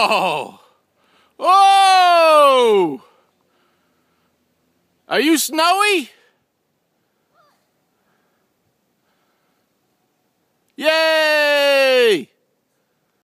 Oh! Oh! Are you snowy?